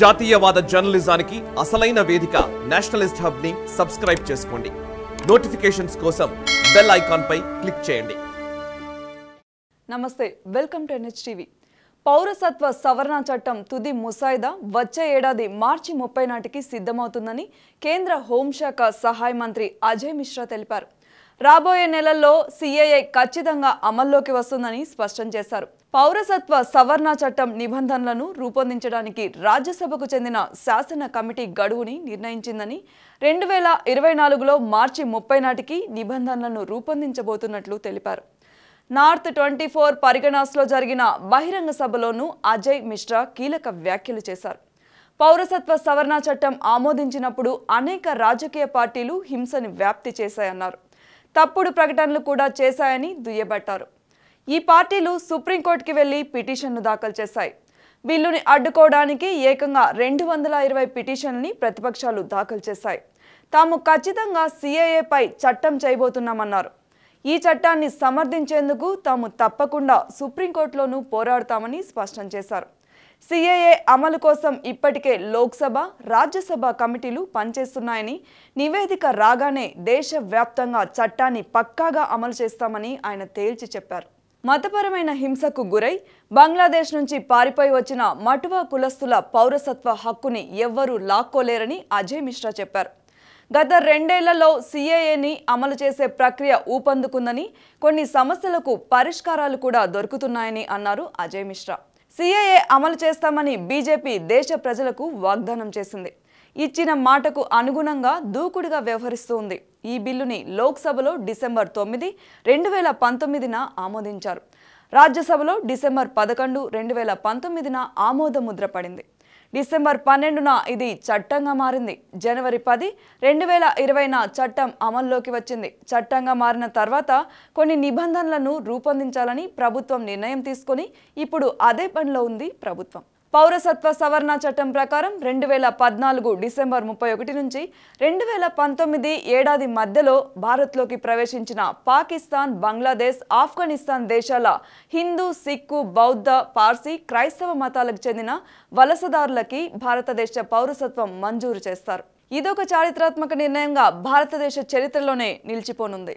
జాతీయవాద జర్నలిజానికి అసలైన వేదిక నేషనలిస్ట్ హబ్ ని సబ్స్క్రైబ్ చేసుకోండి నోటిఫికేషన్స్ కోసం బెల్ ఐకాన్ పై క్లిక్ చేయండి నమస్తే వెల్కమ్ టు ఎన్హెచ్టీవీ పౌరసత్వ సవరణ చట్టం తుది ముసాయిదా వచ్చే ఏడాది మార్చి ముప్పై నాటికి సిద్ధమవుతుందని కేంద్ర హోంశాఖ సహాయ మంత్రి అజయ్ మిశ్రా తెలిపారు రాబోయే నెలల్లో సిఏఏ ఖచ్చితంగా అమల్లోకి వస్తుందని స్పష్టం చేశారు పౌరసత్వ సవరణ చట్టం నిబంధనలను రూపొందించడానికి రాజ్యసభకు చెందిన శాసన కమిటీ గడువుని నిర్ణయించిందని రెండు వేల ఇరవై నాలుగులో మార్చి ముప్పై నాటికి నిబంధనలను రూపొందించబోతున్నట్లు తెలిపారు నార్త్ ట్వంటీ ఫోర్ పరిగణాస్లో జరిగిన బహిరంగ సభలోనూ అజయ్ మిశ్రా కీలక వ్యాఖ్యలు చేశారు పౌరసత్వ సవరణ చట్టం ఆమోదించినప్పుడు అనేక రాజకీయ పార్టీలు హింసని వ్యాప్తి చేశాయన్నారు తప్పుడు ప్రకటనలు కూడా చేశాయని దుయ్యబట్టారు ఈ పార్టీలు సుప్రీంకోర్టుకి వెళ్లి పిటిషన్ను దాఖలు చేశాయి బిల్లుని అడ్డుకోవడానికి ఏకంగా రెండు వందల ఇరవై పిటిషన్ని ప్రతిపక్షాలు దాఖలు చేశాయి తాము ఖచ్చితంగా సీఏఏపై చట్టం చేయబోతున్నామన్నారు ఈ చట్టాన్ని సమర్థించేందుకు తాము తప్పకుండా సుప్రీంకోర్టులోనూ పోరాడతామని స్పష్టం చేశారు సీఏఏ అమలు కోసం ఇప్పటికే లోక్సభ రాజ్యసభ కమిటీలు పనిచేస్తున్నాయని నివేదిక రాగానే దేశవ్యాప్తంగా చట్టాన్ని పక్కాగా అమలు చేస్తామని ఆయన తేల్చి చెప్పారు మతపరమైన హింసకు గురై బంగ్లాదేశ్ నుంచి పారిపోయి వచ్చిన మటువా కులస్తుల పౌరసత్వ హక్కుని ఎవ్వరూ లాక్కోలేరని అజయ్ మిశ్రా చెప్పారు గత రెండేళ్లలో సీఏఏని అమలు చేసే ప్రక్రియ ఊపందుకుందని కొన్ని సమస్యలకు పరిష్కారాలు కూడా దొరుకుతున్నాయని అన్నారు అజయ్ మిశ్రా సీఏఏ అమలు చేస్తామని బీజేపీ దేశ ప్రజలకు వాగ్దానం చేసింది ఇచ్చిన మాటకు అనుగుణంగా దూకుడుగా వ్యవహరిస్తోంది ఈ బిల్లుని లోక్సభలో డిసెంబర్ తొమ్మిది రెండు వేల పంతొమ్మిదిన ఆమోదించారు రాజ్యసభలో డిసెంబర్ పదకొండు రెండు వేల పంతొమ్మిదిన ఆమోదముద్ర పడింది డిసెంబర్ పన్నెండున ఇది చట్టంగా మారింది జనవరి పది రెండు వేల ఇరవైన చట్టం అమల్లోకి వచ్చింది చట్టంగా మారిన తర్వాత కొన్ని నిబంధనలను రూపొందించాలని ప్రభుత్వం నిర్ణయం తీసుకుని ఇప్పుడు అదే పనిలో ఉంది ప్రభుత్వం పౌరసత్వ సవరణ చట్టం ప్రకారం రెండు వేల పద్నాలుగు డిసెంబర్ ముప్పై ఒకటి నుంచి రెండు వేల పంతొమ్మిది ఏడాది మధ్యలో భారత్లోకి ప్రవేశించిన పాకిస్తాన్ బంగ్లాదేశ్ ఆఫ్ఘనిస్తాన్ దేశాల హిందూ సిక్కు బౌద్ధ పార్సీ క్రైస్తవ మతాలకు చెందిన వలసదారులకి భారతదేశ పౌరసత్వం మంజూరు చేస్తారు ఇదొక చారిత్రాత్మక నిర్ణయంగా భారతదేశ చరిత్రలోనే నిలిచిపోనుంది